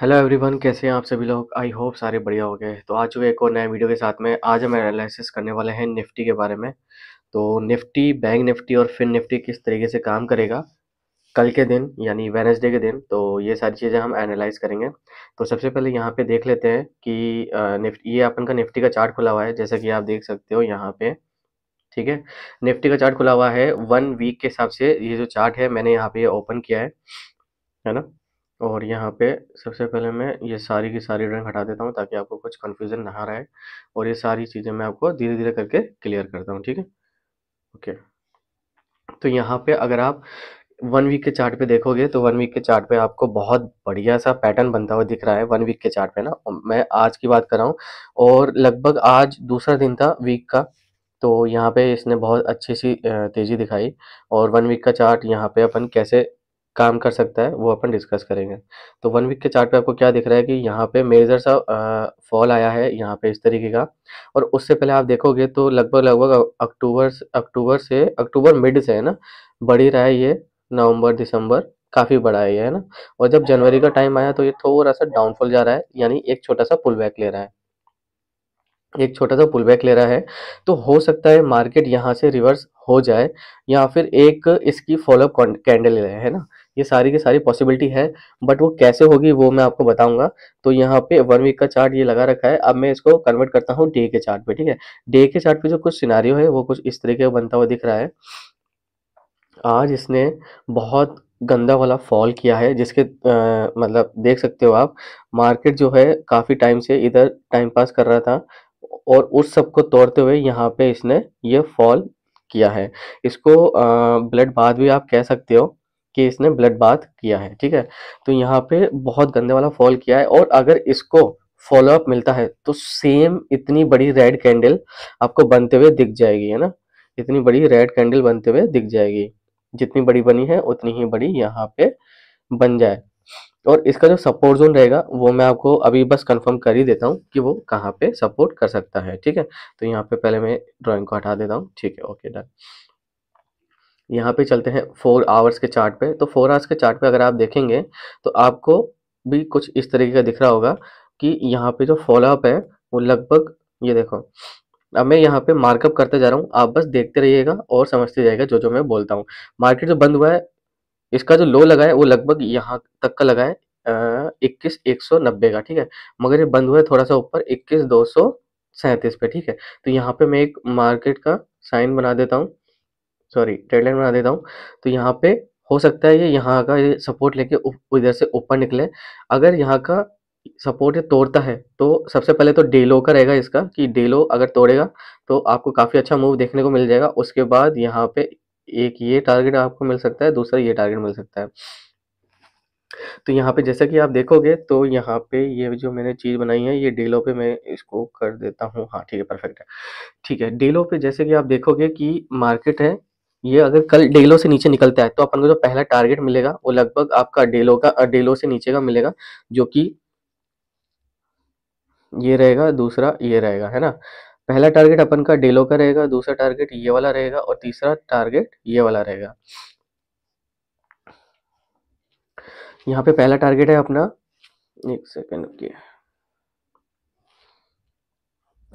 hello everyone कैसे हैं आप सभी लोग आई होप सारे बढ़िया हो गए तो आज हुए एक और नए वीडियो के साथ में आज हम एनालिसिस करने वाले हैं निफ्टी के बारे में तो निफ्टी बैंक निफ्टी और फिन निफ्टी किस तरीके से काम करेगा कल के दिन यानी वेनसडे के दिन तो ये सारी चीज़ें हम एनालाइज करेंगे तो सबसे पहले यहाँ पर देख लेते हैं कि निफ्टी ये अपन का निफ्टी का चार्ट खुला हुआ है जैसा कि आप देख सकते हो यहाँ पर ठीक है निफ्टी का चार्ट खुला हुआ है वन वीक के हिसाब से ये जो चार्ट है मैंने यहाँ पर ओपन किया है है ना और यहाँ पे सबसे पहले मैं ये सारी की सारी ड्राइंग हटा देता हूँ ताकि आपको कुछ कन्फ्यूज़न ना रहे और ये सारी चीज़ें मैं आपको धीरे धीरे करके क्लियर करता हूँ ठीक है ओके तो यहाँ पे अगर आप वन वीक के चार्ट पे देखोगे तो वन वीक के चार्ट पे आपको बहुत बढ़िया सा पैटर्न बनता हुआ दिख रहा है वन वीक के चार्ट पे ना मैं आज की बात कर रहा हूँ और लगभग आज दूसरा दिन था वीक का तो यहाँ पे इसने बहुत अच्छी सी तेज़ी दिखाई और वन वीक का चार्ट यहाँ पे अपन कैसे काम कर सकता है वो अपन डिस्कस करेंगे तो वन वीक के चार्ट पे आपको क्या दिख रहा है कि यहाँ पे मेजर सा फॉल आया है यहाँ पे इस तरीके का और उससे पहले आप देखोगे तो लगभग लगभग अक्टूबर अक्टूबर से अक्टूबर मिड से है ना बढ़ी रहा है ये नवंबर दिसंबर काफ़ी बड़ा है ये है ना और जब जनवरी का टाइम आया तो ये थोड़ा सा डाउनफॉल जा रहा है यानी एक छोटा सा पुल बैक ले रहा है एक छोटा सा पुल बैक ले रहा है तो हो सकता है मार्केट यहाँ से रिवर्स हो जाए या फिर एक इसकी फॉलोअप कैंडल ले है ना ये सारी की सारी पॉसिबिलिटी है बट वो कैसे होगी वो मैं आपको बताऊंगा तो यहाँ पे वन वीक का चार्ट ये लगा रखा है अब मैं इसको कन्वर्ट करता हूँ डे के चार्ट पे ठीक है डे के चार्ट पे जो कुछ सिनारियो है वो कुछ इस तरीके का बनता हुआ दिख रहा है आज इसने बहुत गंदा वाला फॉल किया है जिसके आ, मतलब देख सकते हो आप मार्केट जो है काफ़ी टाइम से इधर टाइम पास कर रहा था और उस सब को तोड़ते हुए यहाँ पे इसने ये फॉल किया है इसको ब्लड बाद भी आप कह सकते हो कि इसने ब्लड बाथ किया है ठीक है तो यहाँ पे बहुत गंदे वाला फॉल किया है और अगर इसको फॉलोअप मिलता है तो सेम इतनी बड़ी रेड कैंडल आपको बनते हुए दिख जाएगी है ना इतनी बड़ी रेड कैंडल बनते हुए दिख जाएगी जितनी बड़ी बनी है उतनी ही बड़ी यहाँ पे बन जाए और इसका जो सपोर्ट जोन रहेगा वो मैं आपको अभी बस कंफर्म कर ही देता हूँ कि वो कहाँ पे सपोर्ट कर सकता है ठीक है तो यहाँ पे पहले मैं ड्राइंग को हटा देता हूँ ठीक है ओके डन यहाँ पे चलते हैं फोर आवर्स के चार्ट पे तो फोर आवर्स के चार्ट पे अगर आप देखेंगे तो आपको भी कुछ इस तरीके का दिख रहा होगा कि यहाँ पे जो फॉलोअप है वो लगभग ये देखो अब मैं यहाँ पे मार्कअप करते जा रहा हूँ आप बस देखते रहिएगा और समझते जाएगा जो जो मैं बोलता हूँ मार्केट जो बंद हुआ है इसका जो लो लगा है वो लगभग यहाँ तक का लगा है इक्कीस एक सौ नब्बे का ठीक है मगर ये बंद हुआ है थोड़ा सा ऊपर इक्कीस दो सौ सैंतीस पे ठीक है तो यहाँ पे मैं एक मार्केट का साइन बना देता हूँ सॉरी ट्रेड लाइन बना देता हूँ तो यहाँ पे हो सकता है ये यहाँ का ये सपोर्ट लेके इधर से ऊपर निकले अगर यहाँ का सपोर्ट ये तोड़ता है तो सबसे पहले तो डेलो का रहेगा इसका कि डेलो अगर तोड़ेगा तो आपको काफ़ी अच्छा मूव देखने को मिल जाएगा उसके बाद यहाँ पे एक ये टारगेट आपको मिल सकता है दूसरा ये टारगेट मिल सकता है तो यहाँ पे जैसा कि आप देखोगे तो यहाँ पे ये जो मैंने चीज़ बनाई है ये डेलो पे मैं इसको कर देता हूँ हाँ ठीक है परफेक्ट है ठीक है डेलो पे जैसे कि आप देखोगे कि मार्केट है ये अगर कल डेलो से नीचे निकलता है तो अपन को जो पहला टारगेट मिलेगा वो लगभग आपका डेलो का डेलो से नीचे का मिलेगा जो कि ये रहेगा दूसरा ये रहेगा है ना पहला टारगेट अपन का डेलो का रहेगा दूसरा टारगेट ये वाला रहेगा और तीसरा टारगेट ये वाला रहेगा यहाँ पे पहला टारगेट है अपना एक सेकेंड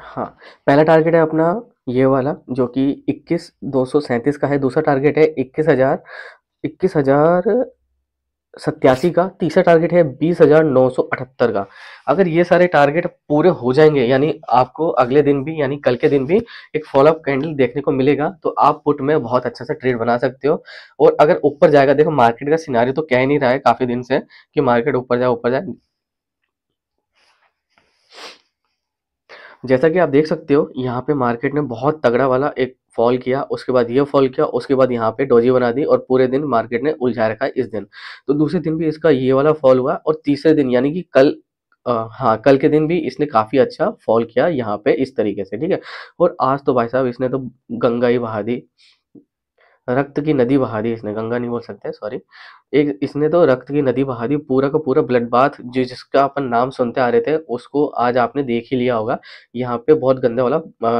हाँ पहला टारगेट है अपना ये वाला जो कि इक्कीस दो सौ सैंतीस का है दूसरा टारगेट है इक्कीस हजार इक्कीस हजार सत्यासी का तीसरा टारगेट है बीस हजार नौ सौ अठहत्तर का अगर ये सारे टारगेट पूरे हो जाएंगे यानी आपको अगले दिन भी यानी कल के दिन भी एक फॉलोअप कैंडल देखने को मिलेगा तो आप पुट में बहुत अच्छा सा ट्रेड बना सकते हो और अगर ऊपर जाएगा देखो मार्केट का सिनारी तो कह नहीं रहा है काफ़ी दिन से कि मार्केट ऊपर जाए ऊपर जाए जैसा कि आप देख सकते हो यहाँ पे मार्केट ने बहुत तगड़ा वाला एक फॉल किया उसके बाद ये फॉल किया उसके बाद यहाँ पे डोजी बना दी और पूरे दिन मार्केट ने उलझा रखा इस दिन तो दूसरे दिन भी इसका ये वाला फॉल हुआ और तीसरे दिन यानी कि कल आ, हाँ कल के दिन भी इसने काफ़ी अच्छा फॉल किया यहाँ पे इस तरीके से ठीक है और आज तो भाई साहब इसने तो गंगा ही बहा दी रक्त की नदी बहा दी इसने गंगा नहीं बोल सकते सॉरी एक इसने तो रक्त की नदी बहा दी पूरा का पूरा ब्लड बाथ जो जिसका अपन नाम सुनते आ रहे थे उसको आज आपने देख ही लिया होगा यहाँ पे बहुत गंदा वाला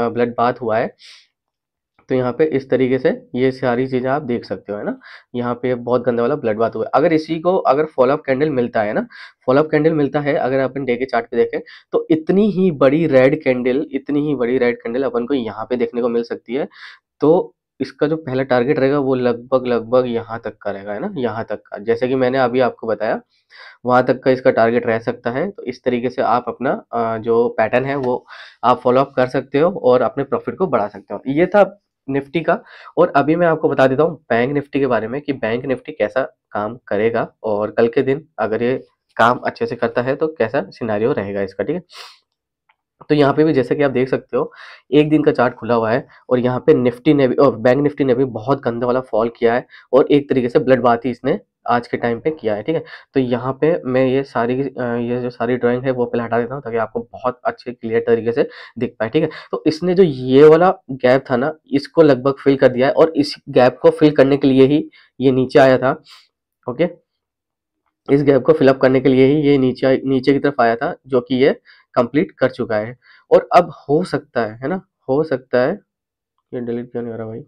ब्लड बाथ हुआ है तो यहाँ पे इस तरीके से ये सारी चीज़ें आप देख सकते हो है ना यहाँ पे बहुत गंदा वाला ब्लड बात हुआ अगर इसी को अगर फॉलोअप कैंडल मिलता है ना फॉलोअप कैंडल मिलता है अगर अपन डे के चार्ट पे देखें तो इतनी ही बड़ी रेड कैंडल इतनी ही बड़ी रेड कैंडल अपन को यहाँ पे देखने को मिल सकती है तो इसका जो पहला टारगेट रहेगा वो लगभग लगभग यहाँ तक का रहेगा है ना यहाँ तक का जैसे कि मैंने अभी आपको बताया वहाँ तक का इसका टारगेट रह सकता है तो इस तरीके से आप अपना जो पैटर्न है वो आप फॉलोअप कर सकते हो और अपने प्रॉफिट को बढ़ा सकते हो ये था निफ्टी का और अभी मैं आपको बता देता हूँ बैंक निफ्टी के बारे में कि बैंक निफ्टी कैसा काम करेगा और कल के दिन अगर ये काम अच्छे से करता है तो कैसा सिनारियो रहेगा इसका ठीक है तो यहाँ पे भी जैसे कि आप देख सकते हो एक दिन का चार्ट खुला हुआ है और यहाँ पे निफ्टी ने भी और बैंक निफ्टी ने भी बहुत गंदा वाला फॉल किया है और एक तरीके से ब्लड बात ही इसने आज के टाइम पे किया है ठीक है तो यहाँ पे मैं ये सारी ये जो सारी ड्राइंग है वो पहले हटा देता हूँ ताकि आपको बहुत अच्छे क्लियर तरीके से दिख पाए ठीक है तो इसने जो ये वाला गैप था ना इसको लगभग फिल कर दिया है और इस गैप को फिल करने के लिए ही ये नीचे आया था ओके इस गैप को फिलअप करने के लिए ही ये नीचे नीचे की तरफ आया था जो कि ये कंप्लीट कर चुका है और अब हो सकता है है ना हो सकता है ये डिलीट क्यों नहीं हो रहा भाई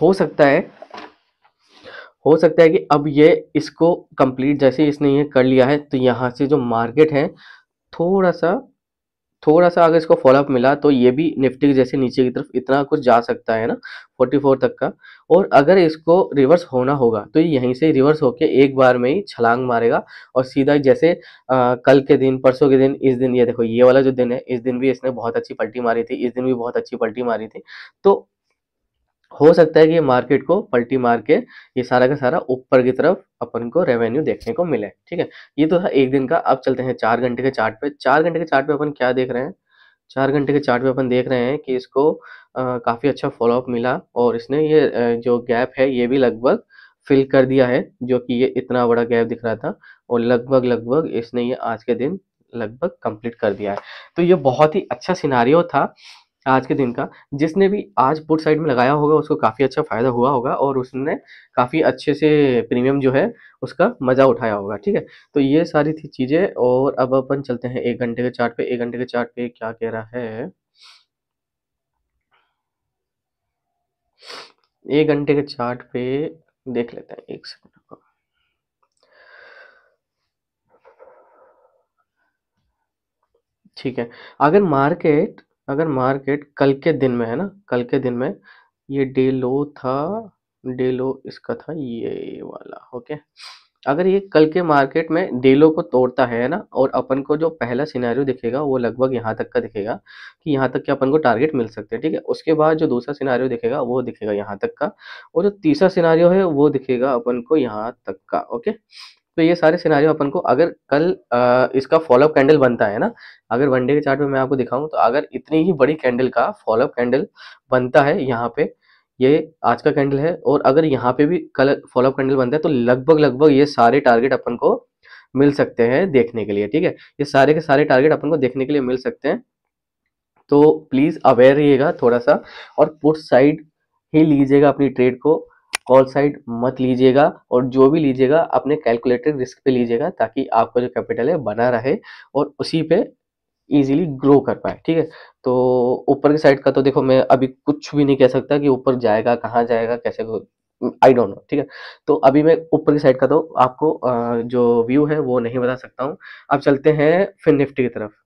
हो सकता है हो सकता है कि अब ये इसको कंप्लीट जैसे इसने ये कर लिया है तो यहां से जो मार्केट है थोड़ा सा थोड़ा सा अगर इसको फॉलोअप मिला तो ये भी निफ्टी जैसे नीचे की तरफ इतना कुछ जा सकता है ना 44 तक का और अगर इसको रिवर्स होना होगा तो यहीं से रिवर्स होके एक बार में ही छलांग मारेगा और सीधा जैसे आ, कल के दिन परसों के दिन इस दिन ये देखो ये वाला जो दिन है इस दिन भी इसने बहुत अच्छी पलटी मारी थी इस दिन भी बहुत अच्छी पलटी मारी थी तो हो सकता है कि मार्केट को पल्टी मार के ये सारा का सारा ऊपर की तरफ अपन को रेवेन्यू देखने को मिले ठीक है ये तो था एक दिन का अब चलते हैं चार घंटे के चार्ट पे चार घंटे के चार्ट पे अपन क्या देख रहे हैं चार घंटे के चार्ट पे अपन देख रहे हैं कि इसको काफ़ी अच्छा फॉलोअप मिला और इसने ये जो गैप है ये भी लगभग फिल कर दिया है जो कि ये इतना बड़ा गैप दिख रहा था और लगभग लगभग इसने ये आज के दिन लगभग कंप्लीट कर दिया है तो ये बहुत ही अच्छा सिनारियो था आज के दिन का जिसने भी आज पुट साइड में लगाया होगा उसको काफ़ी अच्छा फ़ायदा हुआ होगा और उसने काफ़ी अच्छे से प्रीमियम जो है उसका मज़ा उठाया होगा ठीक है तो ये सारी थी चीज़ें और अब अपन चलते हैं एक घंटे के चार्ट पे एक घंटे के चार्ट पे क्या कह रहा है एक घंटे के चार्ट पे देख लेते हैं एक सेकंड ठीक है अगर मार्केट अगर मार्केट कल के दिन में है ना कल के दिन में ये डे लो था डे लो इसका था ये वाला ओके अगर ये कल के मार्केट में डेलो को तोड़ता है ना और अपन को जो पहला सिनेरियो दिखेगा वो लगभग यहाँ तक का दिखेगा कि यहाँ तक के अपन को टारगेट मिल सकते हैं ठीक है उसके बाद जो दूसरा सिनेरियो दिखेगा वो दिखेगा यहाँ तक का और जो तीसरा सिनेरियो है वो दिखेगा अपन को यहाँ तक का ओके तो ये सारे सिनारियों अपन को अगर कल आ, इसका फॉलोअप कैंडल बनता है ना अगर वनडे के चार्ट में मैं आपको दिखाऊं तो अगर इतनी ही बड़ी कैंडल का फॉलोअप कैंडल बनता है यहाँ पे ये आज का कैंडल है और अगर यहाँ पे भी कल फॉलोअप कैंडल बनता है तो लगभग लगभग ये सारे टारगेट अपन को मिल सकते हैं देखने के लिए ठीक है ये सारे के सारे टारगेट अपन को देखने के लिए मिल सकते हैं तो प्लीज़ अवेयर रहिएगा थोड़ा सा और पुट साइड ही लीजिएगा अपनी ट्रेड को कॉल साइड मत लीजिएगा और जो भी लीजिएगा अपने कैलकुलेटेड रिस्क पे लीजिएगा ताकि आपका जो कैपिटल है बना रहे और उसी पे इजीली ग्रो कर पाए ठीक है तो ऊपर की साइड का तो देखो मैं अभी कुछ भी नहीं कह सकता कि ऊपर जाएगा कहाँ जाएगा कैसे आई डोंट नो ठीक है तो अभी मैं ऊपर की साइड का तो आपको जो व्यू है वो नहीं बता सकता हूँ अब चलते हैं फिर निफ्टी की तरफ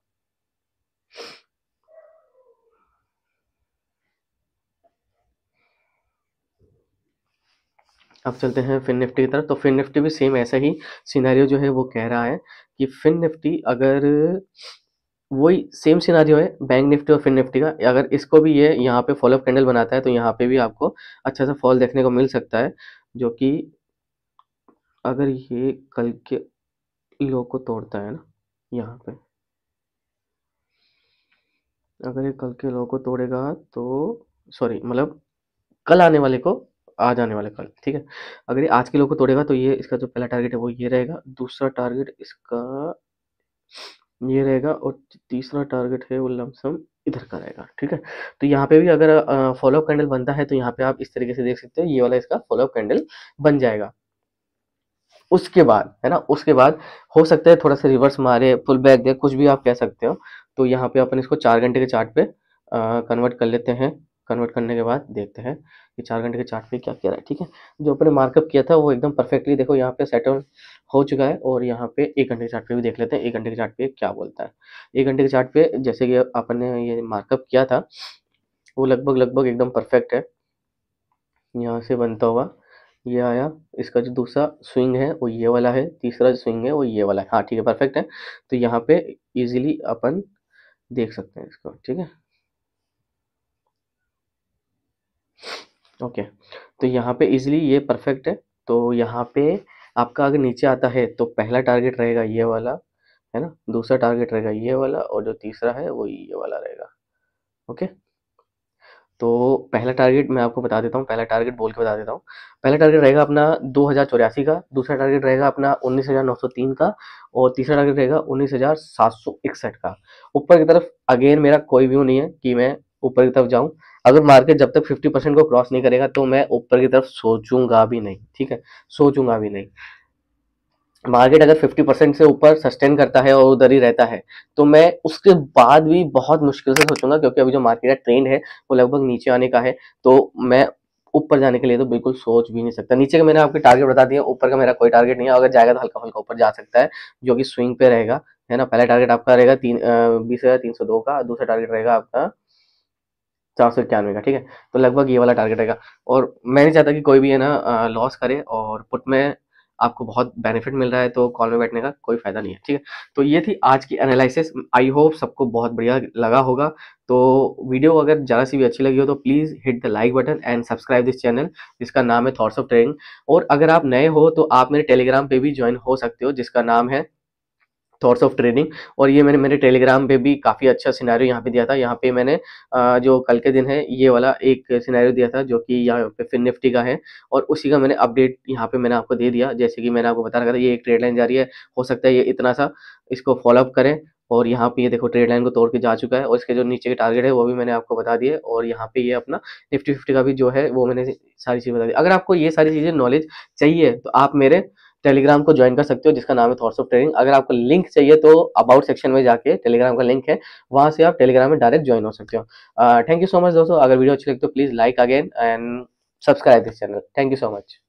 अब चलते हैं फिन निफ्टी की तरफ तो फिन निफ्टी भी सेम ऐसा ही सिनारियो जो है वो कह रहा है कि फिन निफ्टी अगर वही सेम सिनारियो है बैंक निफ्टी और फिन निफ्टी का अगर इसको भी ये यहाँ पे फॉलोअप कैंडल बनाता है तो यहाँ पे भी आपको अच्छा सा फॉल देखने को मिल सकता है जो कि अगर ये कल के लो को तोड़ता है ना यहाँ पे अगर ये कल के लो को तोड़ेगा तो सॉरी मतलब कल आने वाले को आज आने वाला कल ठीक है अगर ये आज के लोग को तोड़ेगा तो ये इसका जो पहला टारगेट है वो ये रहेगा दूसरा टारगेट इसका ये रहेगा और तीसरा टारगेट है वो लमसम इधर का रहेगा ठीक है तो यहाँ पे भी अगर फॉलोअप कैंडल बनता है तो यहाँ पे आप इस तरीके से देख सकते हो ये वाला इसका फॉलोअप कैंडल बन जाएगा उसके बाद है ना उसके बाद हो सकता है थोड़ा सा रिवर्स मारे फुल बैक दे कुछ भी आप कह सकते हो तो यहाँ पे अपन इसको चार घंटे के चार्ट पे कन्वर्ट कर लेते हैं कन्वर्ट करने के बाद देखते हैं कि चार घंटे के चार्ट पे क्या किया है ठीक है जो अपने मार्कअप किया था वो एकदम परफेक्टली देखो यहाँ पे सेटल हो चुका है और यहाँ पे एक घंटे के चार्ट पे भी देख लेते हैं एक घंटे के चार्ट पे क्या बोलता है एक घंटे के चार्ट पे जैसे कि आपने ये मार्कअप किया था वो लगभग लगभग एकदम परफेक्ट है यहाँ से बनता हुआ ये आया इसका जो दूसरा स्विंग है वो ये वाला है तीसरा जो स्विंग है वो ये वाला है हाँ ठीक है परफेक्ट है तो यहाँ पे इजीली अपन देख सकते हैं इसको ठीक है ओके तो यहाँ पे इजिली ये परफेक्ट है तो यहाँ पे आपका अगर नीचे आता है तो पहला टारगेट रहेगा ये वाला है ना दूसरा टारगेट रहेगा ये वाला और जो तीसरा है वो ये वाला रहेगा ओके तो पहला टारगेट मैं आपको बता देता हूँ पहला टारगेट बोल के बता देता हूँ पहला टारगेट रहेगा अपना दो हज़ार चौरासी का दूसरा टारगेट रहेगा अपना उन्नीस हज़ार नौ सौ तीन का और तीसरा टारगेट रहेगा उन्नीस हज़ार सात सौ इकसठ का ऊपर की तरफ अगेन मेरा कोई व्यू नहीं है कि मैं ऊपर की तरफ जाऊँ अगर मार्केट जब तक फिफ्टी परसेंट को क्रॉस नहीं करेगा तो मैं ऊपर की तरफ सोचूंगा भी नहीं ठीक है सोचूंगा भी नहीं मार्केट अगर 50 परसेंट से ऊपर सस्टेन करता है और उधर ही रहता है तो मैं उसके बाद भी बहुत मुश्किल से सोचूंगा क्योंकि अभी जो मार्केट का ट्रेंड है वो लगभग नीचे आने का है तो मैं ऊपर जाने के लिए तो बिल्कुल सोच भी नहीं सकता नीचे का मैंने आपके टारगेट बता दिया ऊपर का मेरा कोई टारगेट नहीं है अगर जाएगा तो हल्का फुल्का ऊपर जा सकता है जो कि स्विंग पे रहेगा है ना पहला टारगेट आपका रहेगा तीन बीस हजार तीन सौ दो का दूसरा टारगेट रहेगा आपका चार सौ इक्यानवे का ठीक है तो लगभग ये वाला टारगेट रहेगा और मैं नहीं चाहता कि कोई भी है ना लॉस करे और पुट में आपको बहुत बेनिफिट मिल रहा है तो कॉल में बैठने का कोई फायदा नहीं है ठीक है तो ये थी आज की एनालिसिस आई होप सबको बहुत बढ़िया लगा होगा तो वीडियो अगर ज़्यादा सी भी अच्छी लगी हो तो please hit the like button and subscribe this channel जिसका नाम है थॉट्स ऑफ ट्रेडिंग और अगर आप नए हो तो आप मेरे टेलीग्राम पे भी ज्वाइन हो सकते हो जिसका नाम है थॉट्स ऑफ ट्रेडिंग और ये मैंने मेरे टेलीग्राम पे भी काफ़ी अच्छा सिनारियो यहाँ पे दिया था यहाँ पे मैंने जो कल के दिन है ये वाला एक सिनारियो दिया था जो कि यहाँ पे फिर निफ्टी का है और उसी का मैंने अपडेट यहाँ पे मैंने आपको दे दिया जैसे कि मैंने आपको बता रखा था ये एक ट्रेड लाइन जा रही है हो सकता है ये इतना सा इसको फॉलोअप करें और यहाँ पे ये देखो ट्रेड लाइन को तोड़ के जा चुका है और इसके जो नीचे के टारगेट है वो भी मैंने आपको बता दिए और यहाँ पे ये अपना निफ्टी फिफ्टी का भी जो है वो मैंने सारी चीज़ बता दी अगर आपको ये सारी चीज़ें नॉलेज चाहिए तो आप मेरे टेलीग्राम को ज्वाइन कर सकते हो जिसका नाम है थॉट्स ऑफ ट्रेडिंग अगर आपको लिंक चाहिए तो अबाउट सेक्शन में जाके टेलीग्राम का लिंक है वहाँ से आप टेलीग्राम में डायरेक्ट ज्वाइन हो सकते हो थैंक यू सो मच दोस्तों अगर वीडियो अच्छी लगे तो please like again and subscribe this channel thank you so much